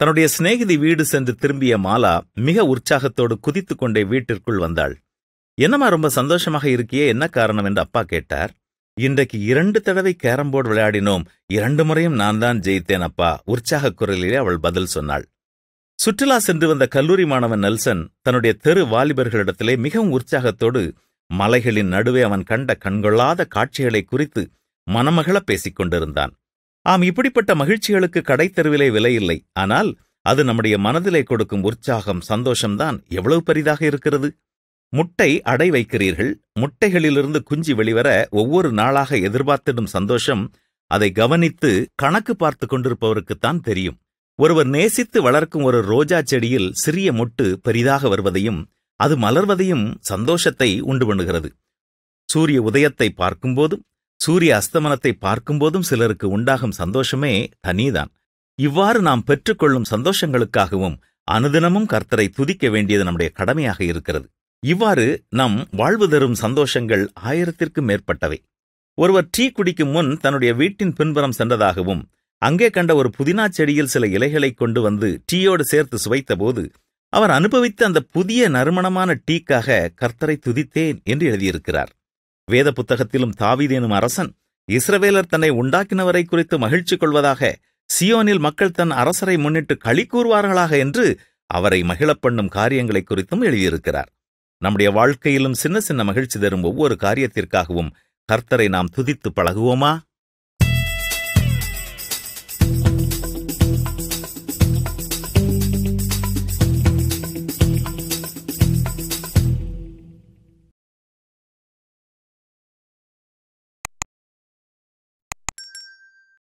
தன்னுடைய சிநேகிதி வீடு சென்று திரும்பிய மாலா மிக உற்சாகத்தோடு குதித்துக் கொண்டே வீட்டிற்குள் வந்தாள் என்னம்மா ரொம்ப சந்தோஷமாக இருக்கியே என்ன காரணம் என்று அப்பா கேட்டார் இன்றைக்கு இரண்டு தடவை கேரம் போர்டு விளையாடினோம் இரண்டு முறையும் நான் தான் ஜெயித்தேன் அப்பா உற்சாக குரலிலே அவள் பதில் சொன்னாள் சுற்றுலா சென்று வந்த கல்லூரி மாணவன் நெல்சன் தன்னுடைய தெரு வாலிபர்களிடத்திலே மிகவும் உற்சாகத்தோடு மலைகளின் நடுவே அவன் கண்ட கண்கொள்ளாத காட்சிகளை குறித்து மனமகள பேசிக் கொண்டிருந்தான் ஆம் இப்படிப்பட்ட மகிழ்ச்சிகளுக்கு கடைத்தருவிலே விலையில்லை ஆனால் அது நம்முடைய மனதிலே கொடுக்கும் உற்சாகம் சந்தோஷம்தான் எவ்வளவு பெரிதாக இருக்கிறது முட்டை அடை வைக்கிறீர்கள் முட்டைகளிலிருந்து குஞ்சு வெளிவர ஒவ்வொரு நாளாக எதிர்பார்த்திடும் சந்தோஷம் அதை கவனித்து கணக்கு பார்த்து கொண்டிருப்பவருக்குத்தான் தெரியும் ஒருவர் நேசித்து வளர்க்கும் ஒரு ரோஜா செடியில் சிறிய மொட்டு பெரிதாக வருவதையும் அது மலர்வதையும் சந்தோஷத்தை உண்டு பண்ணுகிறது சூரிய உதயத்தை பார்க்கும்போதும் சூரிய அஸ்தமனத்தை பார்க்கும்போதும் சிலருக்கு உண்டாகும் சந்தோஷமே தனிதான் இவ்வாறு நாம் பெற்றுக்கொள்ளும் சந்தோஷங்களுக்காகவும் அனுதினமும் கர்த்தரை துதிக்க வேண்டியது நம்முடைய கடமையாக இருக்கிறது இவ்வாறு நம் வாழ்வு தரும் சந்தோஷங்கள் ஆயிரத்திற்கும் மேற்பட்டவை ஒருவர் டீ குடிக்கும் முன் தன்னுடைய வீட்டின் பின்புறம் சென்றதாகவும் அங்கே கண்ட ஒரு புதினா செடியில் சில இலைகளை கொண்டு வந்து டீயோடு சேர்த்து சுவைத்தபோது அவர் அனுபவித்த அந்த புதிய நறுமணமான டீக்காக கர்த்தரை துதித்தேன் என்று எழுதியிருக்கிறார் வேத புத்தகத்திலும் தாவீதேனும் அரசன் இஸ்ரவேலர் தன்னை உண்டாக்கினவரை குறித்து மகிழ்ச்சி கொள்வதாக சியோனில் மக்கள் தன் அரசரை முன்னிட்டு களி கூறுவார்களாக என்று அவரை மகிழப் பண்ணும் காரியங்களை குறித்தும் எழுதியிருக்கிறார் நம்முடைய வாழ்க்கையிலும் சின்ன சின்ன மகிழ்ச்சி தரும் ஒவ்வொரு காரியத்திற்காகவும் கர்த்தரை நாம் துதித்து பழகுவோமா